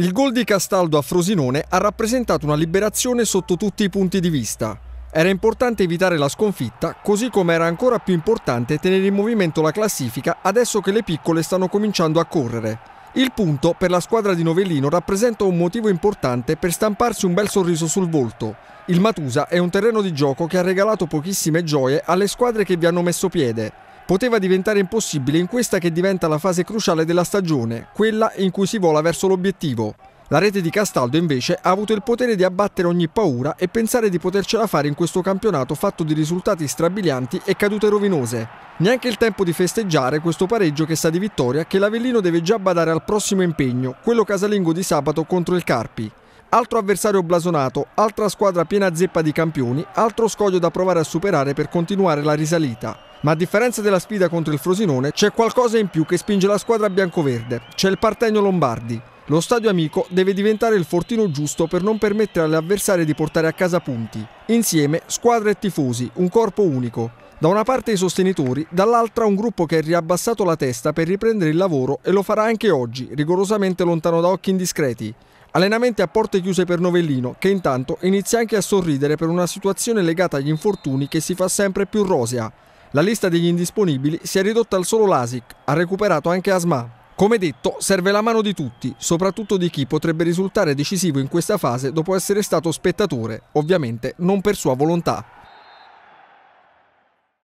Il gol di Castaldo a Frosinone ha rappresentato una liberazione sotto tutti i punti di vista. Era importante evitare la sconfitta, così come era ancora più importante tenere in movimento la classifica adesso che le piccole stanno cominciando a correre. Il punto per la squadra di Novellino rappresenta un motivo importante per stamparsi un bel sorriso sul volto. Il Matusa è un terreno di gioco che ha regalato pochissime gioie alle squadre che vi hanno messo piede poteva diventare impossibile in questa che diventa la fase cruciale della stagione, quella in cui si vola verso l'obiettivo. La rete di Castaldo invece ha avuto il potere di abbattere ogni paura e pensare di potercela fare in questo campionato fatto di risultati strabilianti e cadute rovinose. Neanche il tempo di festeggiare questo pareggio che sa di vittoria che l'Avellino deve già badare al prossimo impegno, quello casalingo di sabato contro il Carpi. Altro avversario blasonato, altra squadra piena zeppa di campioni, altro scoglio da provare a superare per continuare la risalita. Ma a differenza della sfida contro il Frosinone, c'è qualcosa in più che spinge la squadra biancoverde. C'è il Partenio Lombardi. Lo stadio amico deve diventare il fortino giusto per non permettere alle avversarie di portare a casa punti. Insieme, squadra e tifosi, un corpo unico. Da una parte i sostenitori, dall'altra un gruppo che ha riabbassato la testa per riprendere il lavoro e lo farà anche oggi, rigorosamente lontano da occhi indiscreti. Allenamenti a porte chiuse per Novellino, che intanto inizia anche a sorridere per una situazione legata agli infortuni che si fa sempre più rosea. La lista degli indisponibili si è ridotta al solo Lasic, ha recuperato anche Asma. Come detto, serve la mano di tutti, soprattutto di chi potrebbe risultare decisivo in questa fase dopo essere stato spettatore, ovviamente non per sua volontà.